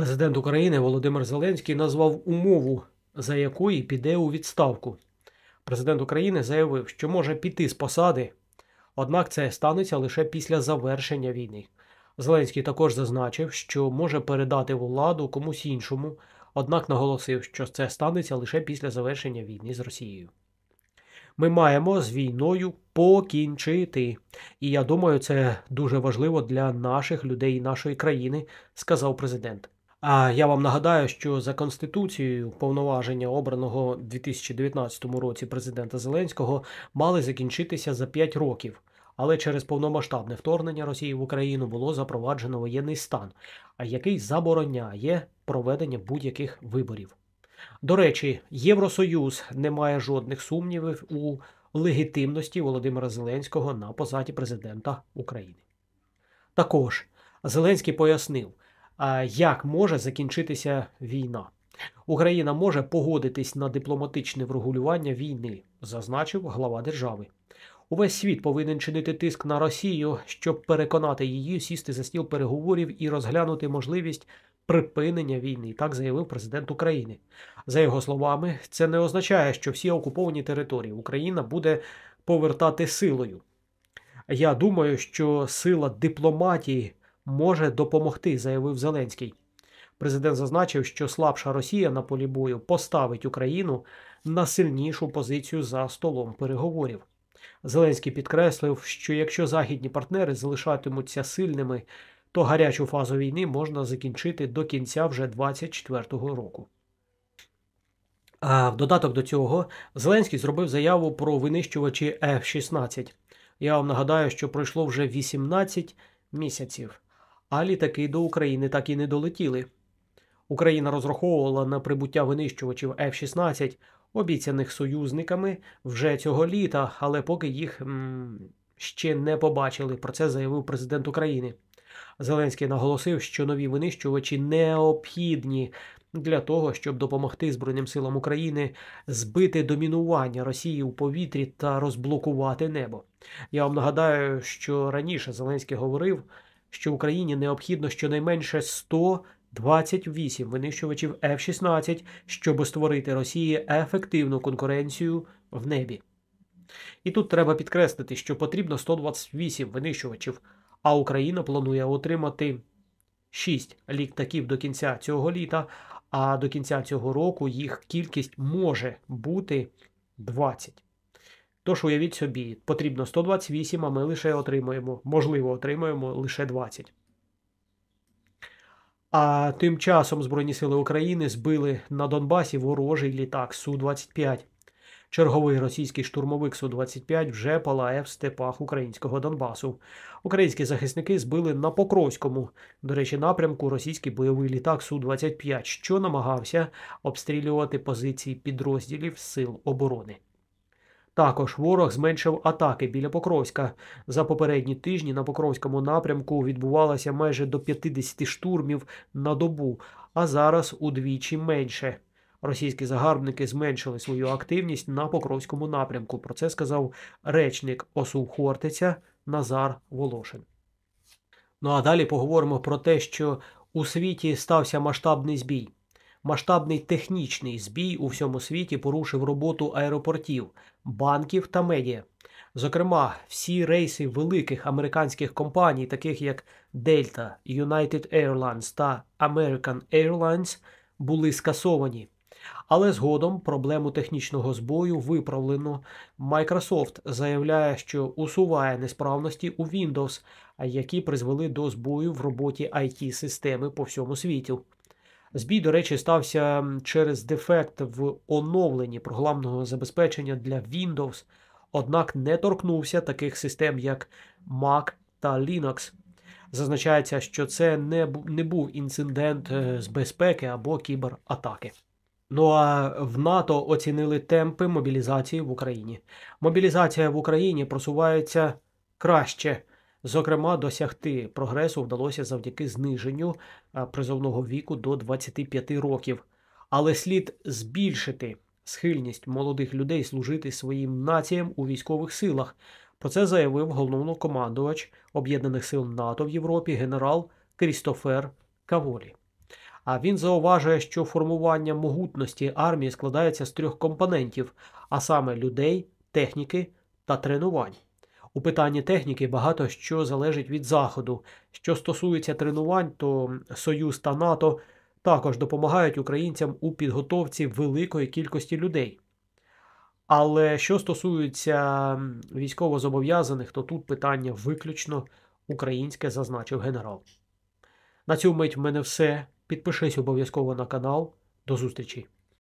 Президент України Володимир Зеленський назвав умову, за якої піде у відставку. Президент України заявив, що може піти з посади, однак це станеться лише після завершення війни. Зеленський також зазначив, що може передати владу комусь іншому, однак наголосив, що це станеться лише після завершення війни з Росією. Ми маємо з війною покінчити. І я думаю, це дуже важливо для наших людей і нашої країни, сказав президент. А я вам нагадаю, що за конституцією повноваження обраного у 2019 році президента Зеленського мали закінчитися за 5 років. Але через повномасштабне вторгнення Росії в Україну було запроваджено воєнний стан, який забороняє проведення будь-яких виборів. До речі, Євросоюз не має жодних сумнівів у легітимності Володимира Зеленського на посаді президента України. Також Зеленський пояснив, як може закінчитися війна. Україна може погодитись на дипломатичне врегулювання війни, зазначив глава держави. Увесь світ повинен чинити тиск на Росію, щоб переконати її сісти за стіл переговорів і розглянути можливість припинення війни, так заявив президент України. За його словами, це не означає, що всі окуповані території Україна буде повертати силою. Я думаю, що сила дипломатії може допомогти, заявив Зеленський. Президент зазначив, що слабша Росія на полі бою поставить Україну на сильнішу позицію за столом переговорів. Зеленський підкреслив, що якщо західні партнери залишатимуться сильними, то гарячу фазу війни можна закінчити до кінця вже 2024 року. А в додаток до цього Зеленський зробив заяву про винищувачі F-16. Я вам нагадаю, що пройшло вже 18 місяців а літаки до України так і не долетіли. Україна розраховувала на прибуття винищувачів f 16 обіцяних союзниками вже цього літа, але поки їх м ще не побачили. Про це заявив президент України. Зеленський наголосив, що нові винищувачі необхідні для того, щоб допомогти Збройним силам України збити домінування Росії у повітрі та розблокувати небо. Я вам нагадаю, що раніше Зеленський говорив що Україні необхідно щонайменше 128 винищувачів f 16 щоб створити Росії ефективну конкуренцію в небі. І тут треба підкреслити, що потрібно 128 винищувачів, а Україна планує отримати 6 літаків до кінця цього літа, а до кінця цього року їх кількість може бути 20. Тож уявіть собі, потрібно 128, а ми лише отримаємо, можливо, отримаємо лише 20. А тим часом Збройні Сили України збили на Донбасі ворожий літак Су-25. Черговий російський штурмовик Су-25 вже палає в степах українського Донбасу. Українські захисники збили на Покровському, до речі, напрямку російський бойовий літак Су-25, що намагався обстрілювати позиції підрозділів Сил оборони. Також ворог зменшив атаки біля Покровська. За попередні тижні на Покровському напрямку відбувалося майже до 50 штурмів на добу, а зараз удвічі менше. Російські загарбники зменшили свою активність на Покровському напрямку. Про це сказав речник Осу Хортиця Назар Волошин. Ну а далі поговоримо про те, що у світі стався масштабний збій масштабний технічний збій у всьому світі порушив роботу аеропортів, банків та медіа. Зокрема, всі рейси великих американських компаній, таких як Delta, United Airlines та American Airlines, були скасовані. Але згодом проблему технічного збою виправлено. Microsoft заявляє, що усуває несправності у Windows, які призвели до збою в роботі it системи по всьому світі. Збій, до речі, стався через дефект в оновленні програмного забезпечення для Windows, однак не торкнувся таких систем, як Mac та Linux. Зазначається, що це не не був інцидент е, з безпеки або кібератаки. Ну а в НАТО оцінили темпи мобілізації в Україні. Мобілізація в Україні просувається краще. Зокрема, досягти прогресу вдалося завдяки зниженню е, призовного віку до 25 років, але слід збільшити схильність молодих людей служити своїм націям у військових силах. Про це заявив головнокомандувач Об'єднаних сил НАТО в Європі генерал Крістофер Каволі. А він зауважує, що формування могутності армії складається з трьох компонентів, а саме людей, техніки та тренувань. У питанні техніки багато що залежить від Заходу. Що стосується тренувань, то Союз та НАТО також допомагають українцям у підготовці великої кількості людей. Але що стосується військовозобов'язаних, то тут питання виключно українське, зазначив генерал. На цю мить в мене все. Підпишись обов'язково на канал. До зустрічі!